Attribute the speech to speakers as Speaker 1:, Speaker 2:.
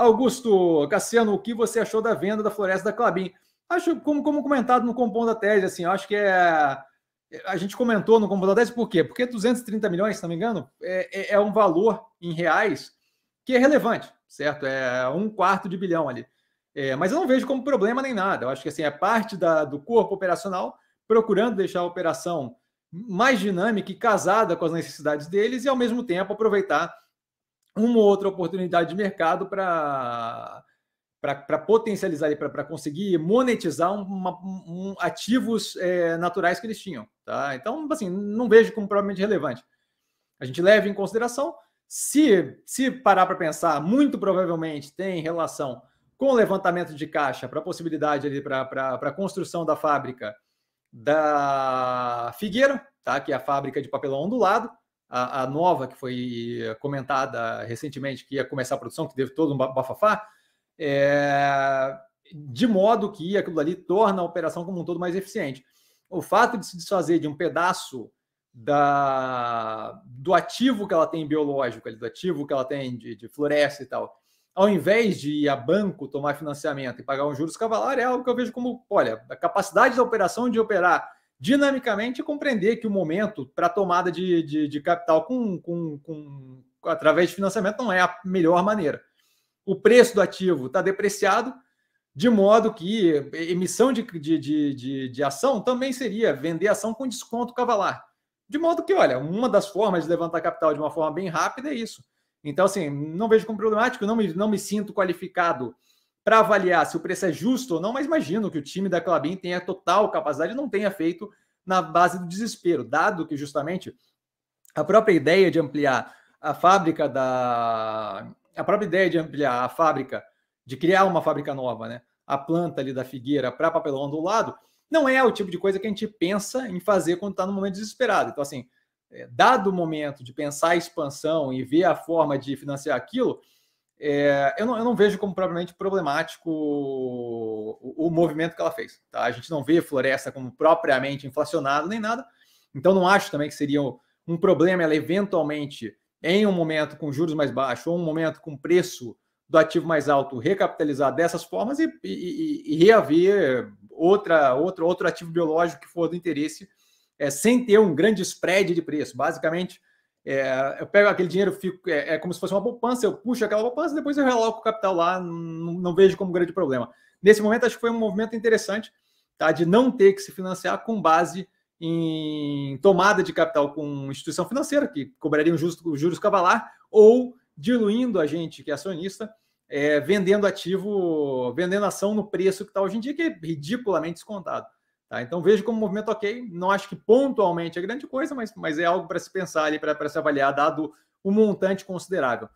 Speaker 1: Augusto Cassiano, o que você achou da venda da Floresta da Clabin? Acho, como, como comentado no compom da Tese, assim, acho que é. A gente comentou no compom da Tese por quê? Porque 230 milhões, se não me engano, é, é, é, um valor em reais que é relevante, certo? É um quarto de bilhão ali. É, mas eu não vejo como problema nem nada. Eu acho que assim, é parte da, do corpo operacional procurando deixar a operação mais dinâmica e casada com as necessidades deles e, ao mesmo tempo, aproveitar uma ou outra oportunidade de mercado para para potencializar, para conseguir monetizar uma, um, ativos é, naturais que eles tinham. Tá? Então, assim, não vejo como provavelmente relevante. A gente leva em consideração, se, se parar para pensar, muito provavelmente tem relação com o levantamento de caixa para a possibilidade ali para a construção da fábrica da Figueira, tá? que é a fábrica de papelão ondulado, a, a, nova que foi eh, comentada recentemente, que ia começar a produção, que teve todo um bafafá, é, de modo que aquilo ali torna a operação como um todo mais eficiente. O fato de se desfazer de um pedaço da, do ativo que ela tem biológico, do ativo que ela tem de, de floresta e tal, ao invés de ir a banco tomar financiamento e pagar um juros cavalar, é algo que eu vejo como, olha, a capacidade da operação de operar dinamicamente compreender que o momento para tomada de, de, de capital com, com, com, através de financiamento não é a melhor maneira. O preço do ativo está depreciado, de modo que emissão de, de, de, de, de ação também seria vender ação com desconto cavalar. De modo que, olha, uma das formas de levantar capital de uma forma bem rápida é isso. Então, assim, não vejo como problemático, não me, não me sinto qualificado para avaliar se o preço é justo ou não, mas imagino que o time da Clabin tenha total capacidade e não tenha feito na base do desespero, dado que justamente a própria ideia de ampliar a fábrica da a própria ideia de ampliar a fábrica, de criar uma fábrica nova, né? A planta ali da figueira para papelão do lado, não é o tipo de coisa que a gente pensa em fazer quando está no momento desesperado. Então, assim, é, dado o momento de pensar a expansão e ver a forma de financiar aquilo, é, eu, não, eu, não, vejo como propriamente problemático o, o, movimento que ela fez. Tá? A gente não vê floresta como propriamente inflacionado nem nada, então não acho também que seria um, um problema ela eventualmente, em um momento com juros mais baixos ou um momento com preço do ativo mais alto, recapitalizar dessas formas e, e, e reaver outra, outro, outro ativo biológico que for do interesse, é, sem ter um grande spread de preço. Basicamente, é, eu pego aquele dinheiro, fico, é, é, como se fosse uma poupança, eu puxo aquela poupança, depois eu reloco o capital lá, não, não vejo como grande problema. Nesse momento, acho que foi um movimento interessante, tá? De não ter que se financiar com base em tomada de capital com instituição financeira, que cobraria um justo, juros cavalar, ou diluindo a gente que é acionista, é, vendendo ativo, vendendo ação no preço que está hoje em dia, que é ridiculamente descontado. Tá? Então vejo como um movimento ok, não acho que pontualmente é grande coisa, mas, mas é algo para se pensar ali, para se avaliar, dado o um montante considerável.